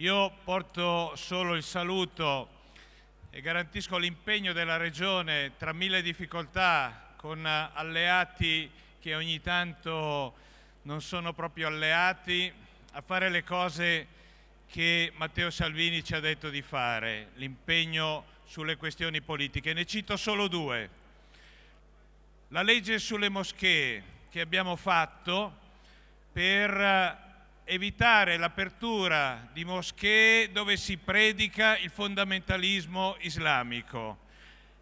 Io porto solo il saluto e garantisco l'impegno della Regione tra mille difficoltà con alleati che ogni tanto non sono proprio alleati a fare le cose che Matteo Salvini ci ha detto di fare, l'impegno sulle questioni politiche. Ne cito solo due. La legge sulle moschee che abbiamo fatto per evitare l'apertura di moschee dove si predica il fondamentalismo islamico.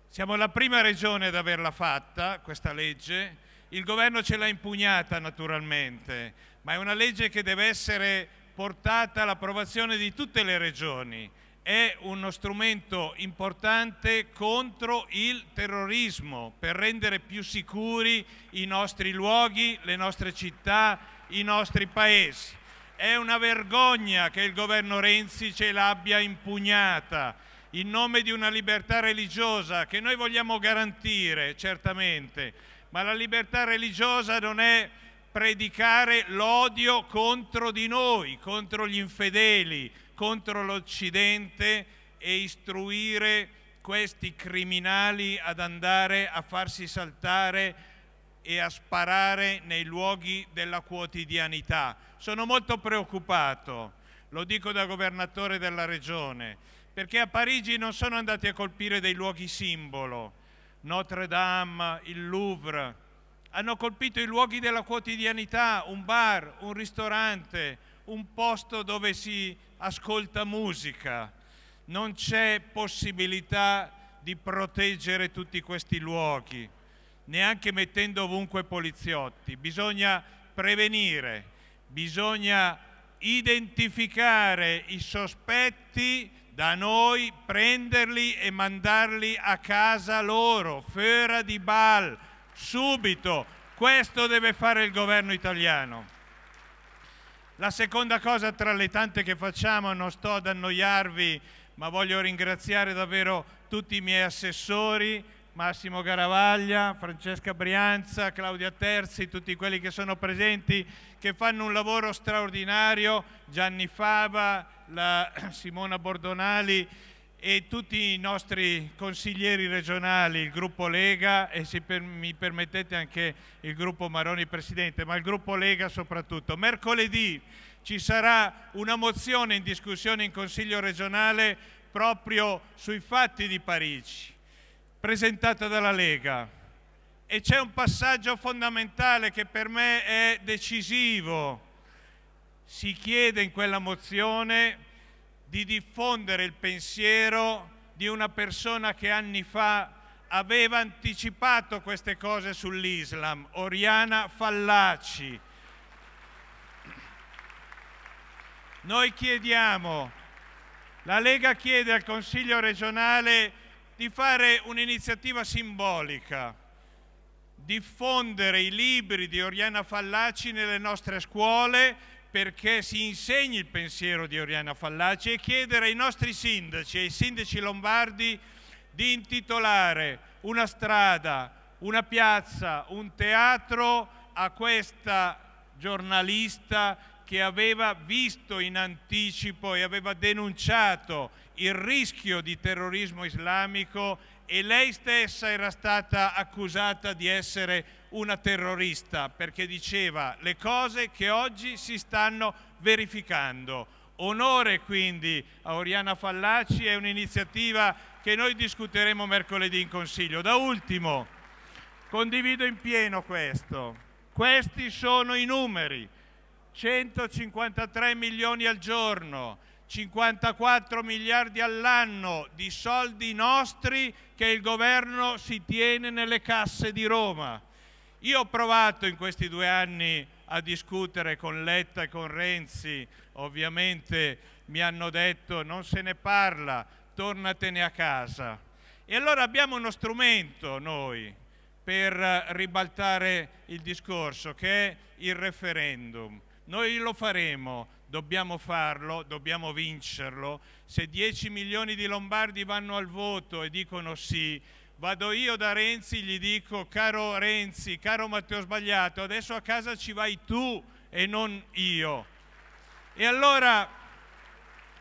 Siamo la prima regione ad averla fatta, questa legge. Il governo ce l'ha impugnata naturalmente, ma è una legge che deve essere portata all'approvazione di tutte le regioni. È uno strumento importante contro il terrorismo per rendere più sicuri i nostri luoghi, le nostre città, i nostri paesi. È una vergogna che il governo Renzi ce l'abbia impugnata in nome di una libertà religiosa che noi vogliamo garantire, certamente, ma la libertà religiosa non è predicare l'odio contro di noi, contro gli infedeli, contro l'Occidente e istruire questi criminali ad andare a farsi saltare e a sparare nei luoghi della quotidianità. Sono molto preoccupato, lo dico da governatore della regione, perché a Parigi non sono andati a colpire dei luoghi simbolo, Notre Dame, il Louvre, hanno colpito i luoghi della quotidianità, un bar, un ristorante, un posto dove si ascolta musica. Non c'è possibilità di proteggere tutti questi luoghi neanche mettendo ovunque poliziotti, bisogna prevenire, bisogna identificare i sospetti da noi, prenderli e mandarli a casa loro, fera di bal, subito. Questo deve fare il governo italiano. La seconda cosa tra le tante che facciamo, non sto ad annoiarvi, ma voglio ringraziare davvero tutti i miei assessori, Massimo Garavaglia, Francesca Brianza, Claudia Terzi, tutti quelli che sono presenti, che fanno un lavoro straordinario, Gianni Fava, Simona Bordonali e tutti i nostri consiglieri regionali, il gruppo Lega e se per, mi permettete anche il gruppo Maroni Presidente, ma il gruppo Lega soprattutto. Mercoledì ci sarà una mozione in discussione in Consiglio regionale proprio sui fatti di Parigi presentata dalla Lega e c'è un passaggio fondamentale che per me è decisivo. Si chiede in quella mozione di diffondere il pensiero di una persona che anni fa aveva anticipato queste cose sull'Islam, Oriana Fallaci. Noi chiediamo, la Lega chiede al Consiglio regionale di fare un'iniziativa simbolica, diffondere i libri di Oriana Fallaci nelle nostre scuole perché si insegni il pensiero di Oriana Fallaci e chiedere ai nostri sindaci, ai sindaci lombardi, di intitolare una strada, una piazza, un teatro a questa giornalista che aveva visto in anticipo e aveva denunciato il rischio di terrorismo islamico e lei stessa era stata accusata di essere una terrorista perché diceva le cose che oggi si stanno verificando. Onore quindi a Oriana Fallaci, è un'iniziativa che noi discuteremo mercoledì in Consiglio. Da ultimo, condivido in pieno questo. Questi sono i numeri 153 milioni al giorno, 54 miliardi all'anno di soldi nostri che il governo si tiene nelle casse di Roma. Io ho provato in questi due anni a discutere con Letta e con Renzi, ovviamente mi hanno detto non se ne parla, tornatene a casa. E allora abbiamo uno strumento noi per ribaltare il discorso che è il referendum. Noi lo faremo, dobbiamo farlo, dobbiamo vincerlo. Se 10 milioni di lombardi vanno al voto e dicono sì, vado io da Renzi, e gli dico caro Renzi, caro Matteo Sbagliato, adesso a casa ci vai tu e non io. E allora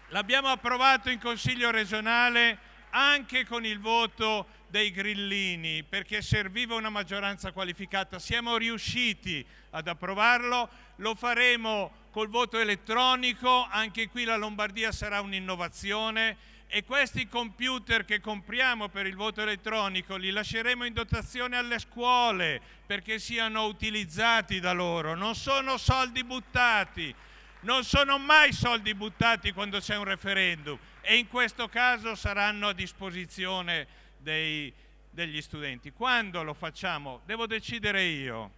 l'abbiamo approvato in Consiglio regionale anche con il voto dei grillini perché serviva una maggioranza qualificata. Siamo riusciti ad approvarlo, lo faremo col voto elettronico, anche qui la Lombardia sarà un'innovazione e questi computer che compriamo per il voto elettronico li lasceremo in dotazione alle scuole perché siano utilizzati da loro, non sono soldi buttati. Non sono mai soldi buttati quando c'è un referendum e in questo caso saranno a disposizione dei, degli studenti. Quando lo facciamo? Devo decidere io.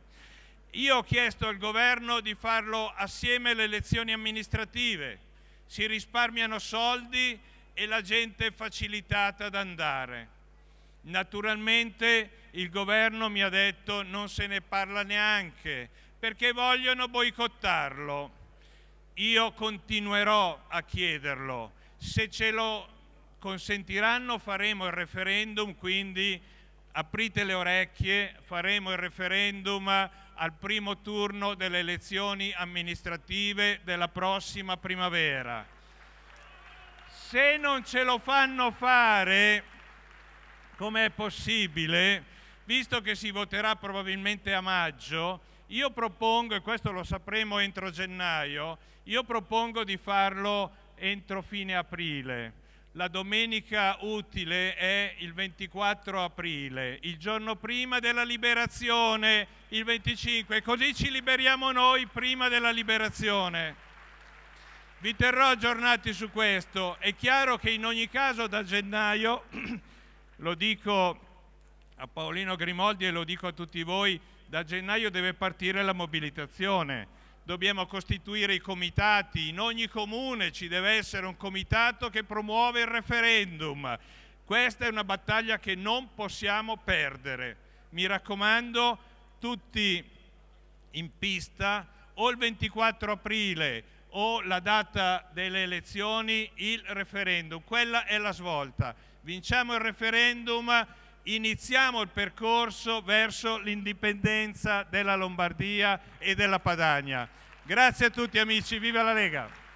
Io ho chiesto al governo di farlo assieme alle elezioni amministrative. Si risparmiano soldi e la gente è facilitata ad andare. Naturalmente il governo mi ha detto non se ne parla neanche perché vogliono boicottarlo. Io continuerò a chiederlo. Se ce lo consentiranno faremo il referendum, quindi aprite le orecchie, faremo il referendum al primo turno delle elezioni amministrative della prossima primavera. Se non ce lo fanno fare, come è possibile, visto che si voterà probabilmente a maggio, io propongo, e questo lo sapremo entro gennaio, io propongo di farlo entro fine aprile la domenica utile è il 24 aprile, il giorno prima della liberazione, il 25, così ci liberiamo noi prima della liberazione. Vi terrò aggiornati su questo. È chiaro che in ogni caso da gennaio, lo dico a Paolino Grimoldi e lo dico a tutti voi, da gennaio deve partire la mobilitazione dobbiamo costituire i comitati, in ogni comune ci deve essere un comitato che promuove il referendum. Questa è una battaglia che non possiamo perdere. Mi raccomando, tutti in pista, o il 24 aprile o la data delle elezioni, il referendum. Quella è la svolta. Vinciamo il referendum iniziamo il percorso verso l'indipendenza della Lombardia e della Padania. Grazie a tutti amici, viva la Lega!